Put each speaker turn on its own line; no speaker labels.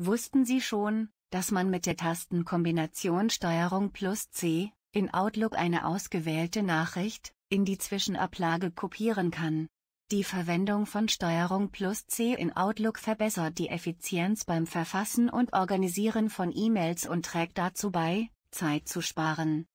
Wussten Sie schon, dass man mit der Tastenkombination Steuerung plus C in Outlook eine ausgewählte Nachricht in die Zwischenablage kopieren kann? Die Verwendung von Steuerung plus C in Outlook verbessert die Effizienz beim Verfassen und Organisieren von E-Mails und trägt dazu bei, Zeit zu sparen.